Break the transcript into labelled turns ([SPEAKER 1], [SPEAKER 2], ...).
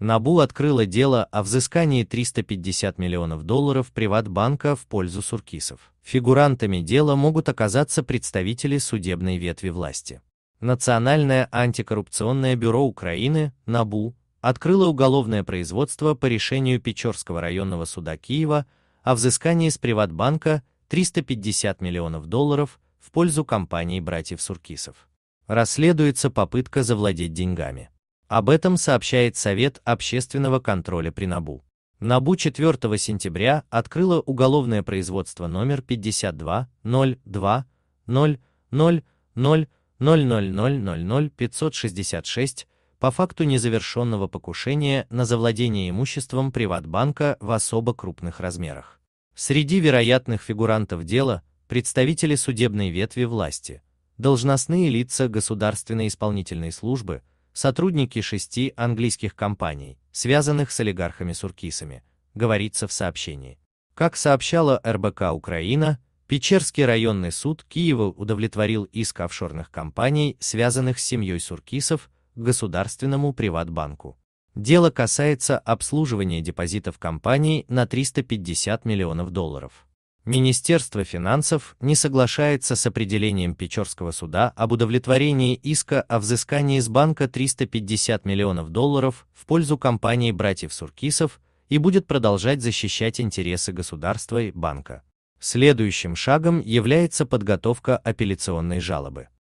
[SPEAKER 1] НАБУ открыла дело о взыскании 350 миллионов долларов Приватбанка в пользу Суркисов. Фигурантами дела могут оказаться представители судебной ветви власти. Национальное антикоррупционное бюро Украины, НАБУ, открыло уголовное производство по решению Печорского районного суда Киева о взыскании с Приватбанка 350 миллионов долларов в пользу компании братьев Суркисов. Расследуется попытка завладеть деньгами. Об этом сообщает Совет общественного контроля при НАБУ. НАБУ 4 сентября открыло уголовное производство номер 52 02 0 0 0 000000566 по факту незавершенного покушения на завладение имуществом Приватбанка в особо крупных размерах. Среди вероятных фигурантов дела – представители судебной ветви власти, должностные лица Государственной исполнительной службы – сотрудники шести английских компаний, связанных с олигархами-суркисами, говорится в сообщении. Как сообщала РБК Украина, Печерский районный суд Киева удовлетворил иск офшорных компаний, связанных с семьей Суркисов, к Государственному приватбанку. Дело касается обслуживания депозитов компаний на 350 миллионов долларов. Министерство финансов не соглашается с определением Печорского суда об удовлетворении иска о взыскании из банка 350 миллионов долларов в пользу компании братьев Суркисов и будет продолжать защищать интересы государства и банка. Следующим шагом является подготовка апелляционной жалобы.